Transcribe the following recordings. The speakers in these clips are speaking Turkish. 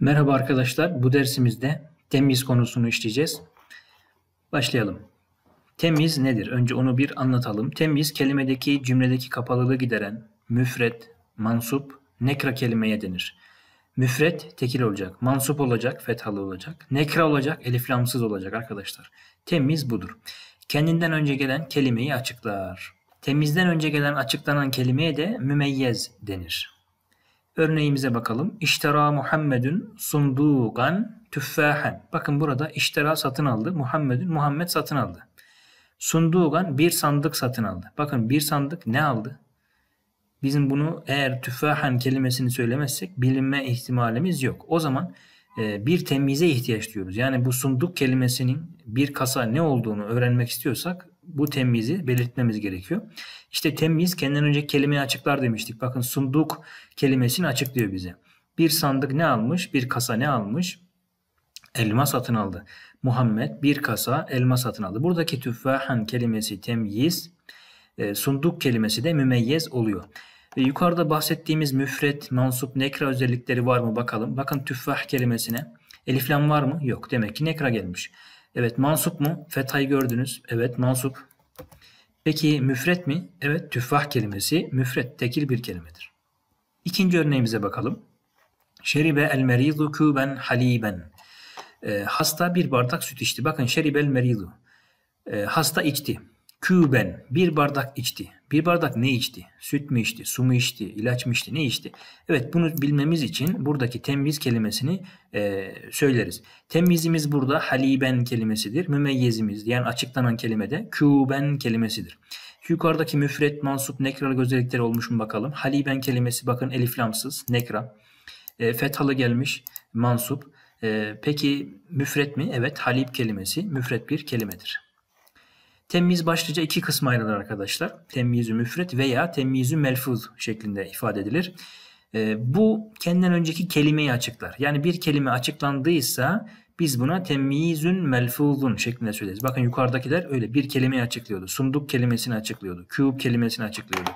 Merhaba arkadaşlar. Bu dersimizde temiz konusunu işleyeceğiz. Başlayalım. Temiz nedir? Önce onu bir anlatalım. Temiz kelimedeki cümledeki kapalılığı gideren müfret, mansup, nekra kelimeye denir. Müfret tekil olacak, mansup olacak, fethalı olacak, nekra olacak, eliflamsız olacak arkadaşlar. Temiz budur. Kendinden önce gelen kelimeyi açıklar. Temizden önce gelen açıklanan kelimeye de mümeyyez denir. Örneğimize bakalım. İştera Muhammedun sundugan tüffahen. Bakın burada iştera satın aldı. Muhammedun Muhammed satın aldı. Sundugan bir sandık satın aldı. Bakın bir sandık ne aldı? Bizim bunu eğer tüffahen kelimesini söylemezsek bilinme ihtimalimiz yok. O zaman e, bir temize ihtiyaç duyuyoruz. Yani bu sunduk kelimesinin bir kasa ne olduğunu öğrenmek istiyorsak bu temyizi belirtmemiz gerekiyor. İşte temyiz kendinden önce kelimeyi açıklar demiştik. Bakın sunduk kelimesini açıklıyor bize. Bir sandık ne almış? Bir kasa ne almış? Elma satın aldı. Muhammed bir kasa elma satın aldı. Buradaki tüffahan kelimesi temyiz, e, sunduk kelimesi de mümeyyez oluyor. Ve yukarıda bahsettiğimiz müfret, mansup, nekra özellikleri var mı bakalım. Bakın tüffah kelimesine. Eliflam var mı? Yok. Demek ki nekra gelmiş. Evet mansup mu? Fetay gördünüz. Evet mansup. Peki müfret mi? Evet tüffah kelimesi müfret tekil bir kelimedir. İkinci örneğimize bakalım. Şeribe el meridu küben haliben. E, hasta bir bardak süt içti. Bakın şeribel meridu. E, ee, hasta içti. Küben bir bardak içti. Bir bardak ne içti? Süt mü içti? Su mu içti? İlaç mı içti? Ne içti? Evet bunu bilmemiz için buradaki temiz kelimesini e, söyleriz. Temizimiz burada haliben kelimesidir. Mümeyyezimiz yani açıklanan kelime de küben kelimesidir. Yukarıdaki müfret, mansup, nekral özellikleri olmuş mu bakalım. Haliben kelimesi bakın eliflamsız, nekra. E, fethalı gelmiş, mansup. E, peki müfret mi? Evet halib kelimesi müfret bir kelimedir. Temyiz başlıca iki kısma ayrılır arkadaşlar. Temyiz-ü müfret veya temyiz-ü melfuz şeklinde ifade edilir. E, bu kendinden önceki kelimeyi açıklar. Yani bir kelime açıklandıysa biz buna temyizün melfuzun şeklinde söyleriz. Bakın yukarıdakiler öyle bir kelimeyi açıklıyordu. Sunduk kelimesini açıklıyordu. Küb kelimesini açıklıyordu.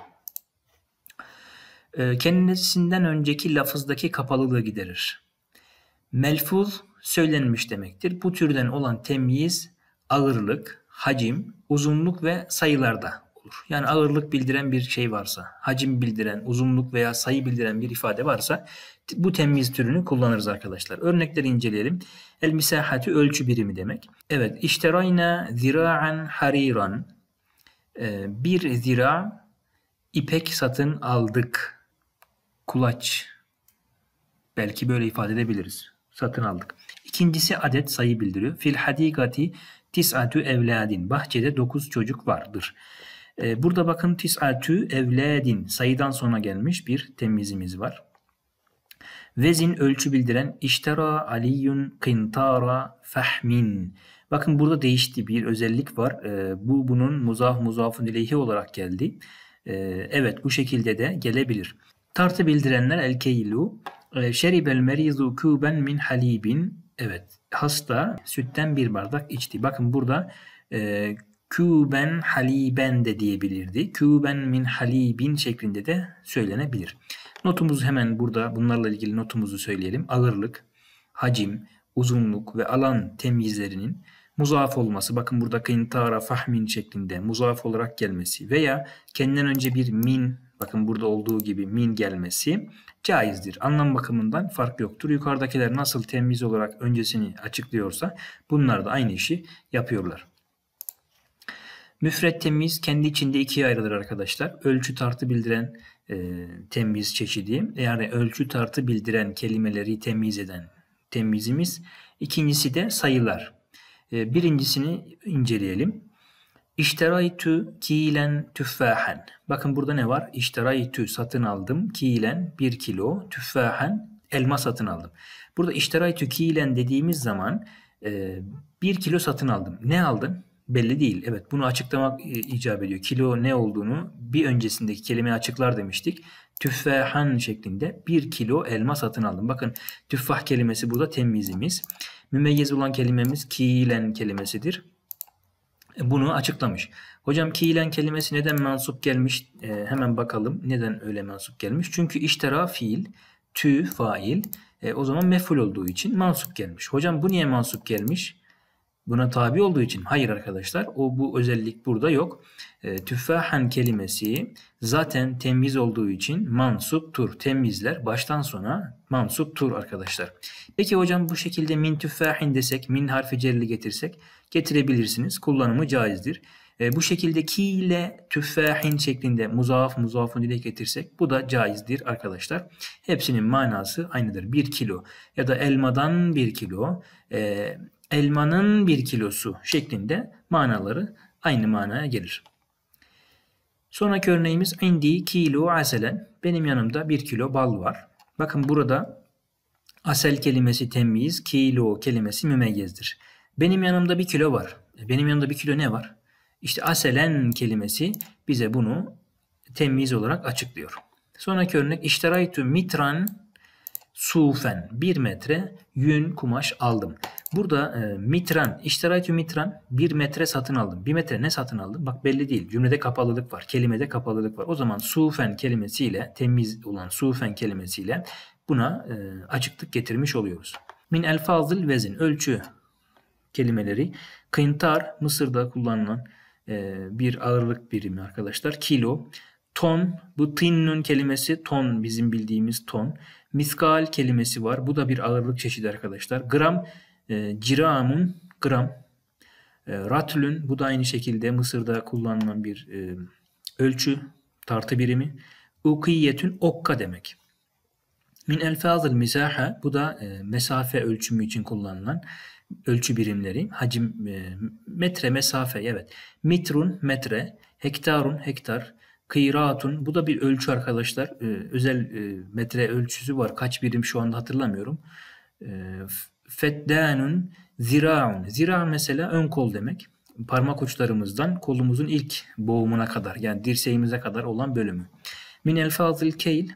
E, kendisinden önceki lafızdaki kapalılığı giderir. Melfuz söylenmiş demektir. Bu türden olan temyiz ağırlık, hacim, uzunluk ve sayılarda olur. Yani ağırlık bildiren bir şey varsa, hacim bildiren, uzunluk veya sayı bildiren bir ifade varsa bu temyiz türünü kullanırız arkadaşlar. Örnekleri inceleyelim. El misahati ölçü birimi demek. Evet, işterayna zira'an hariran. Ee, bir zira ipek satın aldık. Kulaç. Belki böyle ifade edebiliriz. Satın aldık. İkincisi adet sayı bildiriyor. Fil hadikati tis'atü evladin. Bahçede dokuz çocuk vardır. Ee, burada bakın tis'atü evladin sayıdan sonra gelmiş bir temizimiz var. Vezin ölçü bildiren iştera aliyun kintara fahmin. Bakın burada değişti bir özellik var. Ee, bu bunun muzaf muzafun ileyhi olarak geldi. Ee, evet bu şekilde de gelebilir. Tartı bildirenler el keylu. Şeribel merizu kuben min halibin Evet hasta sütten bir bardak içti. Bakın burada e, küben haliben de diyebilirdi. Küben min halibin şeklinde de söylenebilir. Notumuzu hemen burada bunlarla ilgili notumuzu söyleyelim. Ağırlık, hacim, uzunluk ve alan temyizlerinin muzaf olması. Bakın burada kıntara fahmin şeklinde muzaf olarak gelmesi veya kendinden önce bir min bakın burada olduğu gibi min gelmesi caizdir. Anlam bakımından fark yoktur. Yukarıdakiler nasıl temiz olarak öncesini açıklıyorsa bunlar da aynı işi yapıyorlar. Müfret temiz kendi içinde ikiye ayrılır arkadaşlar. Ölçü tartı bildiren e, temiz çeşidi. Yani ölçü tartı bildiren kelimeleri temiz eden temizimiz. İkincisi de sayılar. E, birincisini inceleyelim. İşteraytü kiilen tüffahen. Bakın burada ne var? İşteraytü satın aldım. kiilen 1 kilo. Tüffahen elma satın aldım. Burada işteraytü kiilen dediğimiz zaman e, 1 kilo satın aldım. Ne aldın? Belli değil. Evet bunu açıklamak e, icap ediyor. Kilo ne olduğunu bir öncesindeki kelimeyi açıklar demiştik. Tüffahen şeklinde 1 kilo elma satın aldım. Bakın tüffah kelimesi burada temizimiz. Mümeyyiz olan kelimemiz kiilen kelimesidir bunu açıklamış. Hocam kiilen kelimesi neden mansup gelmiş? E, hemen bakalım neden öyle mansup gelmiş. Çünkü iştera fiil, tü fail. E, o zaman meful olduğu için mansup gelmiş. Hocam bu niye mansup gelmiş? buna tabi olduğu için hayır arkadaşlar o bu özellik burada yok. E, tüffahan kelimesi zaten temiz olduğu için mansup tur temizler, baştan sona mansup tur arkadaşlar. Peki hocam bu şekilde min tüffahin desek min harfi cerli getirsek getirebilirsiniz. Kullanımı caizdir. E, bu şekilde ki ile tüffahin şeklinde muzaaf muzaafın dile getirsek bu da caizdir arkadaşlar. Hepsinin manası aynıdır. bir kilo ya da elmadan bir kilo, e, elmanın bir kilosu şeklinde manaları aynı manaya gelir. Sonraki örneğimiz indi kilo aselen. Benim yanımda bir kilo bal var. Bakın burada asel kelimesi temiz, kilo kelimesi mümeyyezdir. Benim yanımda bir kilo var. E, benim yanımda bir kilo ne var? İşte aselen kelimesi bize bunu temiz olarak açıklıyor. Sonraki örnek işteraytu mitran sufen 1 metre yün kumaş aldım. Burada e, mitran, iştiraytü mitran 1 metre satın aldım. 1 metre ne satın aldım? Bak belli değil. Cümlede kapalılık var. Kelimede kapalılık var. O zaman sufen kelimesiyle temiz olan sufen kelimesiyle buna e, açıklık getirmiş oluyoruz. Min el elfazıl vezin ölçü kelimeleri kıntar Mısır'da kullanılan e, bir ağırlık birimi arkadaşlar. Kilo ton bu tinnun kelimesi ton bizim bildiğimiz ton. Miskal kelimesi var. Bu da bir ağırlık çeşidi arkadaşlar. Gram e, ciramun gram. E, ratlün bu da aynı şekilde Mısır'da kullanılan bir e, ölçü tartı birimi. Ukiyetün okka demek. Min elfazıl misaha bu da e, mesafe ölçümü için kullanılan ölçü birimleri. Hacim e, metre mesafe evet. Mitrun metre, hektarun hektar, Kıraatun bu da bir ölçü arkadaşlar. Ee, özel e, metre ölçüsü var. Kaç birim şu anda hatırlamıyorum. Ee, Feddanun ziraun. Zira mesela ön kol demek. Parmak uçlarımızdan kolumuzun ilk boğumuna kadar yani dirseğimize kadar olan bölümü. Min elfazil keyl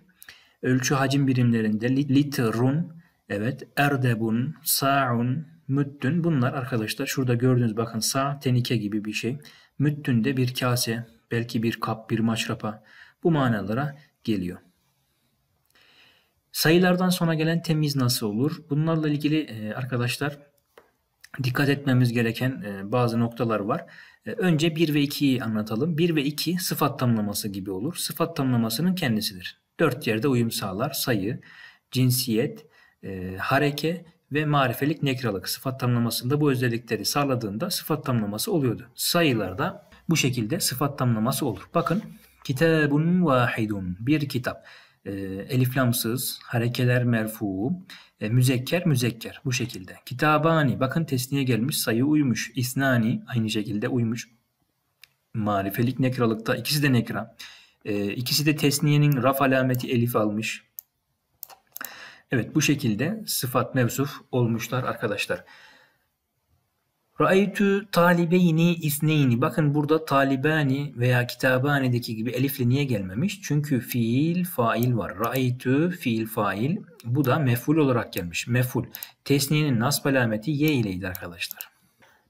ölçü hacim birimlerinde litrun evet erdebun saun müttün bunlar arkadaşlar şurada gördüğünüz bakın sa tenike gibi bir şey. Müttün de bir kase belki bir kap, bir maşrapa bu manalara geliyor. Sayılardan sonra gelen temiz nasıl olur? Bunlarla ilgili e, arkadaşlar dikkat etmemiz gereken e, bazı noktalar var. E, önce 1 ve 2'yi anlatalım. 1 ve 2 sıfat tamlaması gibi olur. Sıfat tamlamasının kendisidir. 4 yerde uyum sağlar. Sayı, cinsiyet, hareke ve marifelik nekralık sıfat tamlamasında bu özellikleri sağladığında sıfat tamlaması oluyordu. Sayılarda bu şekilde sıfat tamlaması olur. Bakın kitabun vahidun bir kitap. E, ee, eliflamsız, harekeler merfu, e, müzekker müzekker bu şekilde. Kitabani bakın tesniye gelmiş sayı uymuş. İsnani aynı şekilde uymuş. Marifelik nekralıkta ikisi de nekra. E, ikisi de tesniyenin raf alameti elif almış. Evet bu şekilde sıfat mevsuf olmuşlar arkadaşlar. Ra'ytu talibeyni isneyni. Bakın burada talibani veya kitabanedeki gibi elifle niye gelmemiş? Çünkü fiil fail var. Ra'ytu fiil fail. Bu da meful olarak gelmiş. Meful. Tesniyenin nasb alameti ye ileydi arkadaşlar.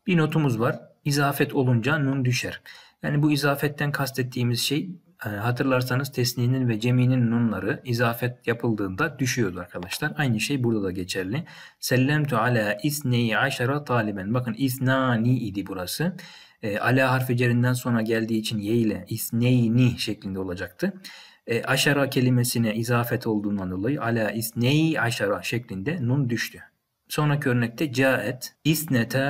Bir notumuz var. İzafet olunca nun düşer. Yani bu izafetten kastettiğimiz şey ee, hatırlarsanız tesninin ve ceminin nunları izafet yapıldığında düşüyordu arkadaşlar. Aynı şey burada da geçerli. Sellemtu ala isneyi aşara taliben. Bakın isnani idi burası. E, ala harfi cerinden sonra geldiği için ye ile isneyni şeklinde olacaktı. E, aşara kelimesine izafet olduğundan dolayı ala isneyi aşara şeklinde nun düştü. Sonraki örnekte caet isneta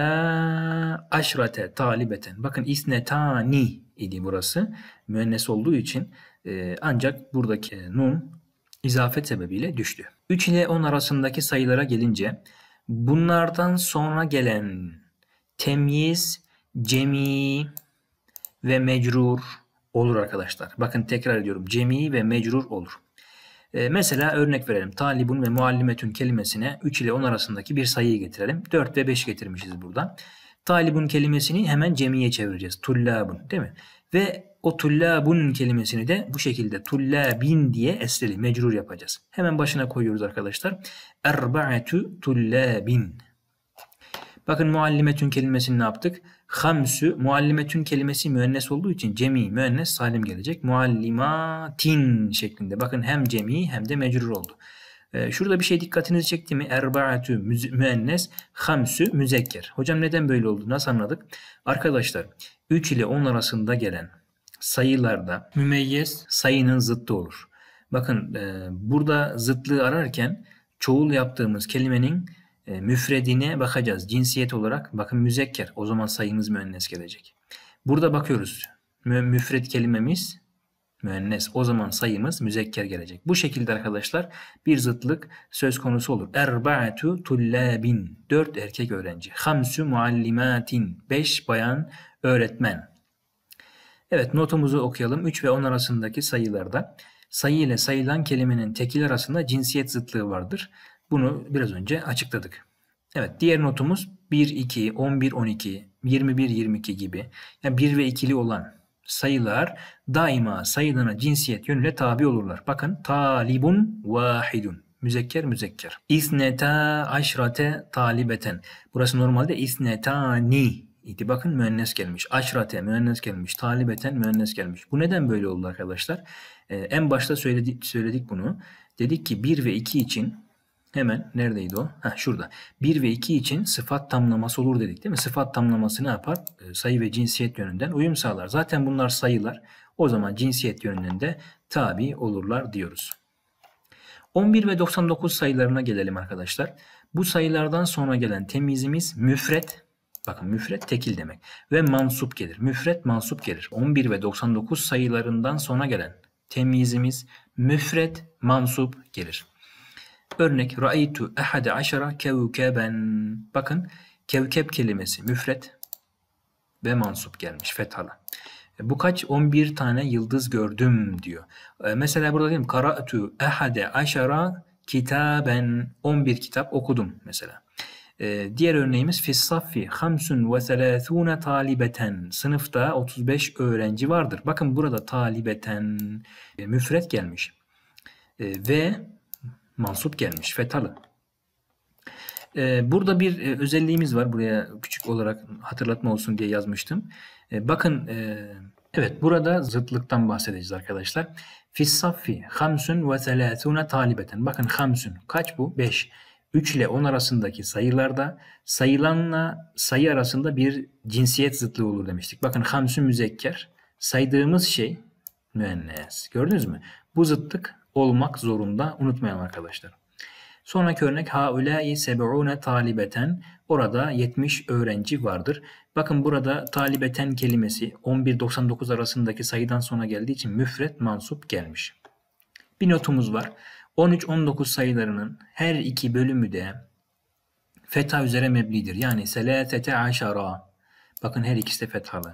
aşrate talibeten. Bakın isnetani idi burası. Müennes olduğu için e, ancak buradaki nun izafet sebebiyle düştü. 3 ile 10 arasındaki sayılara gelince bunlardan sonra gelen temyiz, cemi ve mecrur olur arkadaşlar. Bakın tekrar ediyorum cemi ve mecrur olur. E, mesela örnek verelim. Talibun ve muallimetün kelimesine 3 ile 10 arasındaki bir sayıyı getirelim. 4 ve 5 getirmişiz burada. Talibun kelimesini hemen cemiye çevireceğiz. Tullabun değil mi? Ve o tullabun kelimesini de bu şekilde tullabin diye esreli mecrur yapacağız. Hemen başına koyuyoruz arkadaşlar. Erba'atu tullabin. Bakın muallimetün kelimesini ne yaptık? Hamsü muallimetün kelimesi müennes olduğu için cemi müennes salim gelecek. Muallimatin şeklinde. Bakın hem cemi hem de mecrur oldu. Ee, şurada bir şey dikkatinizi çekti mi? Erbaatü müennes, hamsü müzekker. Hocam neden böyle oldu? Nasıl anladık? Arkadaşlar 3 ile 10 arasında gelen sayılarda mümeyyez sayının zıttı olur. Bakın e, burada zıtlığı ararken çoğul yaptığımız kelimenin e, müfredine bakacağız. Cinsiyet olarak bakın müzekker. O zaman sayımız müennes gelecek. Burada bakıyoruz. Mü, müfred kelimemiz müennes. O zaman sayımız müzekker gelecek. Bu şekilde arkadaşlar bir zıtlık söz konusu olur. Erba'atu tullabin. Dört erkek öğrenci. Hamsu muallimatin. Beş bayan öğretmen. Evet notumuzu okuyalım. 3 ve 10 arasındaki sayılarda sayı ile sayılan kelimenin tekil arasında cinsiyet zıtlığı vardır. Bunu biraz önce açıkladık. Evet diğer notumuz 1, 2, 11, 12, 21, 22 gibi yani 1 ve 2'li olan sayılar daima sayılana cinsiyet yönüne tabi olurlar. Bakın talibun vahidun müzekker müzekker. İsneta aşrate talibeten. Burası normalde isnetani idi. Bakın müennes gelmiş. Aşrate müennes gelmiş. Talibeten müennes gelmiş. Bu neden böyle oldu arkadaşlar? Ee, en başta söyledi, söyledik bunu. Dedik ki 1 ve 2 için Hemen neredeydi o? Ha şurada. 1 ve 2 için sıfat tamlaması olur dedik değil mi? Sıfat tamlaması ne yapar? Ee, sayı ve cinsiyet yönünden uyum sağlar. Zaten bunlar sayılar. O zaman cinsiyet yönünden de tabi olurlar diyoruz. 11 ve 99 sayılarına gelelim arkadaşlar. Bu sayılardan sonra gelen temizimiz müfret. Bakın müfret tekil demek. Ve mansup gelir. Müfret mansup gelir. 11 ve 99 sayılarından sonra gelen temizimiz müfret mansup gelir. Örnek ra'aytu ahade aşara kevkeben. Bakın kevkep kelimesi müfret ve mansup gelmiş fethalı. E, Bu kaç? 11 tane yıldız gördüm diyor. E, mesela burada diyelim kara'tu ahade aşara kitaben 11 kitap okudum mesela. E, diğer örneğimiz fissaffi hamsun ve talibeten. Sınıfta 35 öğrenci vardır. Bakın burada talibeten müfret gelmiş. ve mansup gelmiş. Fetalı. Ee, burada bir e, özelliğimiz var. Buraya küçük olarak hatırlatma olsun diye yazmıştım. Ee, bakın e, evet burada zıtlıktan bahsedeceğiz arkadaşlar. Fissaffi hamsun ve selâthûne talibeten. Bakın hamsun kaç bu? 5. 3 ile 10 arasındaki sayılarda sayılanla sayı arasında bir cinsiyet zıtlığı olur demiştik. Bakın hamsun müzekker. Saydığımız şey müennes. Gördünüz mü? Bu zıtlık olmak zorunda. Unutmayalım arkadaşlar. Sonraki örnek i seb'ûne talibeten. Orada 70 öğrenci vardır. Bakın burada talibeten kelimesi 11-99 arasındaki sayıdan sonra geldiği için müfret mansup gelmiş. Bir notumuz var. 13-19 sayılarının her iki bölümü de fetha üzere meblidir. Yani selâtete aşara. Bakın her ikisi de fethalı.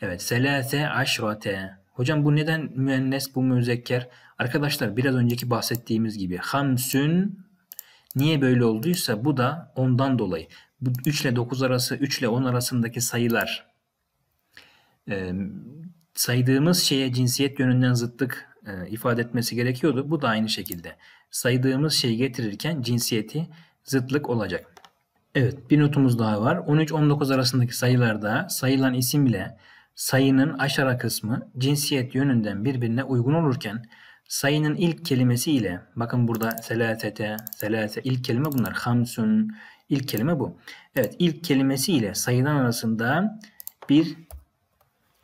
Evet selâte aşrate. Hocam bu neden müennes bu müzekker? Arkadaşlar biraz önceki bahsettiğimiz gibi hamsün niye böyle olduysa bu da ondan dolayı. Bu 3 ile 9 arası 3 ile 10 arasındaki sayılar e, saydığımız şeye cinsiyet yönünden zıtlık e, ifade etmesi gerekiyordu. Bu da aynı şekilde. Saydığımız şeyi getirirken cinsiyeti zıtlık olacak. Evet bir notumuz daha var. 13-19 arasındaki sayılarda sayılan isim ile sayının aşağı kısmı cinsiyet yönünden birbirine uygun olurken sayının ilk kelimesi ile bakın burada selasete, selase ilk kelime bunlar. Hamsun ilk kelime bu. Evet ilk kelimesi ile sayılan arasında bir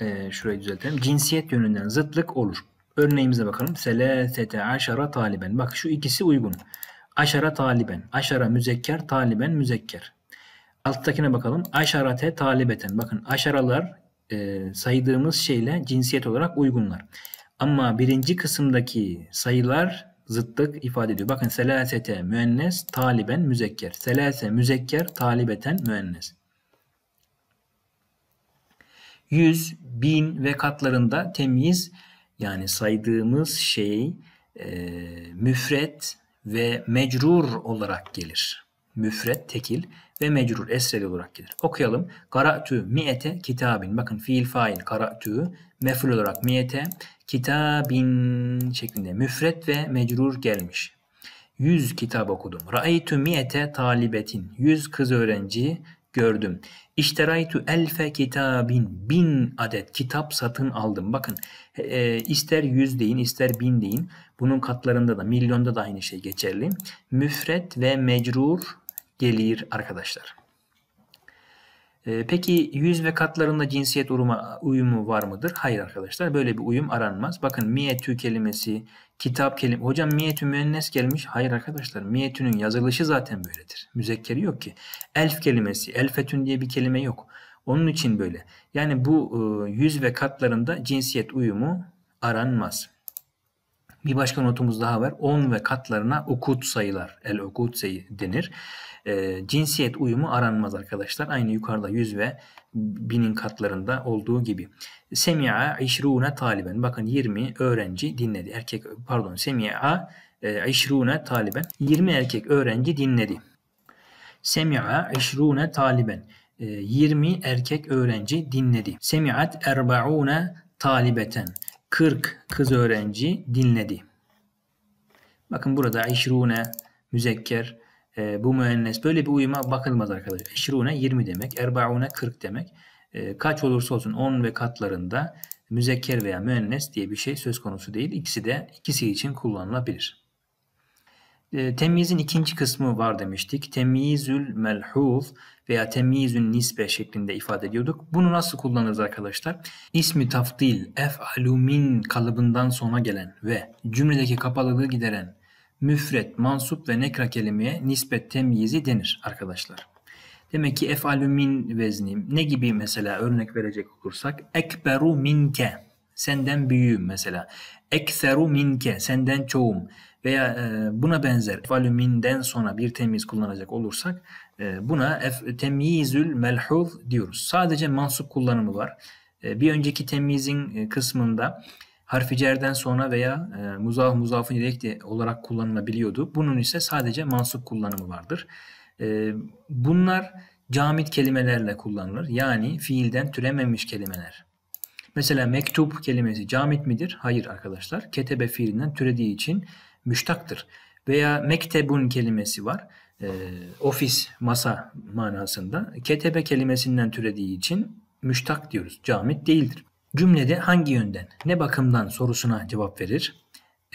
e, şurayı düzeltelim. Cinsiyet yönünden zıtlık olur. Örneğimize bakalım. Selasete aşara taliben. Bak şu ikisi uygun. Aşara taliben. Aşara müzekker, taliben müzekker. Alttakine bakalım. Aşarate talibeten. Bakın aşaralar e, saydığımız şeyle cinsiyet olarak uygunlar. Ama birinci kısımdaki sayılar zıttık ifade ediyor. Bakın selasete müennes, taliben müzekker. Selase müzekker, talibeten müennes. Yüz, bin ve katlarında temyiz yani saydığımız şey e, müfret ve mecrur olarak gelir. Müfret tekil, ve mecrur esreli olarak gelir. Okuyalım. Karatü mi'ete kitabin. Bakın fiil fail karatü meful olarak mi'ete kitabin şeklinde müfret ve mecrur gelmiş. Yüz kitap okudum. Ra'aytu mi'ete talibetin. Yüz kız öğrenci gördüm. İşteraytu elfe kitabin. Bin adet kitap satın aldım. Bakın e, e, ister yüz deyin ister bin deyin. Bunun katlarında da milyonda da aynı şey geçerli. Müfret ve mecrur gelir arkadaşlar. Ee, peki yüz ve katlarında cinsiyet uruma, uyumu var mıdır? Hayır arkadaşlar böyle bir uyum aranmaz. Bakın miyetü kelimesi, kitap kelimesi. Hocam miyetü müennes gelmiş. Hayır arkadaşlar miyetünün yazılışı zaten böyledir. Müzekkeri yok ki. Elf kelimesi, elfetün diye bir kelime yok. Onun için böyle. Yani bu e, yüz ve katlarında cinsiyet uyumu aranmaz. Bir başka notumuz daha var. 10 ve katlarına okut sayılar, el okut sayı denir. E, cinsiyet uyumu aranmaz arkadaşlar. Aynı yukarıda 100 ve 1000'in katlarında olduğu gibi. Semi'a işrune taliben. Bakın 20 öğrenci dinledi. Erkek pardon semi'a e, işrune taliben. 20 erkek öğrenci dinledi. Semi'a işrune taliben. 20 e, erkek öğrenci dinledi. Semi'at erbaune talibeten. 40 kız öğrenci dinledi. Bakın burada işrune müzekker e, bu müennes böyle bir uyuma bakılmaz arkadaşlar. İşrune 20 demek. Erbaune 40 demek. E, kaç olursa olsun 10 ve katlarında müzekker veya müennes diye bir şey söz konusu değil. İkisi de ikisi için kullanılabilir. Ee, temyizin ikinci kısmı var demiştik. Temyizül melhuz veya temyizün nisbe şeklinde ifade ediyorduk. Bunu nasıl kullanırız arkadaşlar? İsmi tafdil, ef'alumin kalıbından sona gelen ve cümledeki kapalılığı gideren müfret, mansup ve nekra kelimeye nispet temyizi denir arkadaşlar. Demek ki ef'alumin vezni ne gibi mesela örnek verecek olursak ekberu minke senden büyüğüm mesela. Ekseru minke senden çoğum veya e, buna benzer alüminden sonra bir temiz kullanacak olursak e, buna temyizül melhuz diyoruz. Sadece mansup kullanımı var. E, bir önceki temyizin kısmında harfi cerden sonra veya muzaf muzafın ileyh olarak kullanılabiliyordu. Bunun ise sadece mansup kullanımı vardır. bunlar camit kelimelerle kullanılır. Yani fiilden türememiş kelimeler. Mesela mektup kelimesi camit midir? Hayır arkadaşlar. Ketebe fiilinden türediği için müştaktır. Veya mektebun kelimesi var. E, ofis, masa manasında. Ketebe kelimesinden türediği için müştak diyoruz. Camit değildir. Cümlede hangi yönden, ne bakımdan sorusuna cevap verir?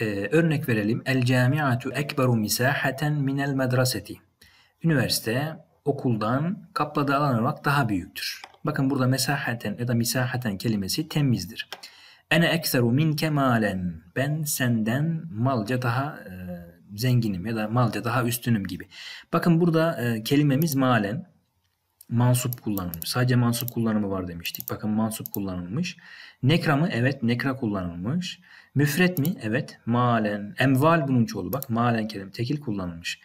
Ee, örnek verelim. El camiatu ekberu misahaten minel medreseti. Üniversite okuldan kapladığı alan olarak daha büyüktür. Bakın burada mesahaten ya da misahaten kelimesi temizdir. Ene ekseru minke malen. Ben senden malca daha e, zenginim ya da malca daha üstünüm gibi. Bakın burada e, kelimemiz malen mansup kullanılmış. Sadece mansup kullanımı var demiştik. Bakın mansup kullanılmış. Nekra mı? Evet nekra kullanılmış. Müfret mi? Evet malen. Emval bunun çoğulu bak. Malen kelime tekil kullanılmış.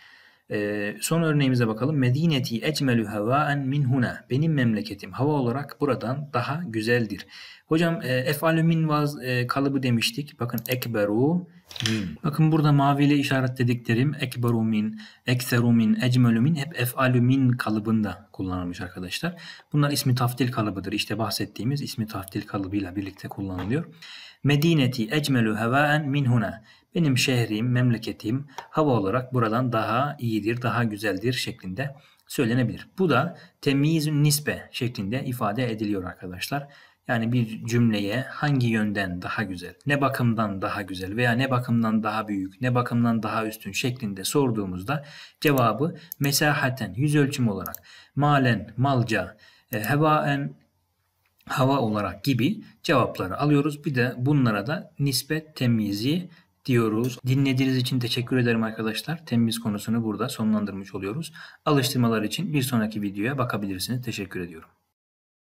Ee, son örneğimize bakalım. Medineti ecmelü hevaen min huna. Benim memleketim hava olarak buradan daha güzeldir. Hocam e, efalü min vaz e, kalıbı demiştik. Bakın ekberu min. Bakın burada maviyle işaretlediklerim ekberu min, ekseru min, ecmelü min hep efalü min kalıbında kullanılmış arkadaşlar. Bunlar ismi taftil kalıbıdır. İşte bahsettiğimiz ismi taftil kalıbıyla birlikte kullanılıyor. Medineti ecmelü hevaen min huna. Benim şehrim, memleketim hava olarak buradan daha iyidir, daha güzeldir şeklinde söylenebilir. Bu da temyizün nisbe şeklinde ifade ediliyor arkadaşlar. Yani bir cümleye hangi yönden daha güzel, ne bakımdan daha güzel veya ne bakımdan daha büyük, ne bakımdan daha üstün şeklinde sorduğumuzda cevabı mesahaten, yüz ölçüm olarak, malen, malca, e, hevaen, hava olarak gibi cevapları alıyoruz. Bir de bunlara da nispet temyizi diyoruz. Dinlediğiniz için teşekkür ederim arkadaşlar. Temiz konusunu burada sonlandırmış oluyoruz. Alıştırmalar için bir sonraki videoya bakabilirsiniz. Teşekkür ediyorum.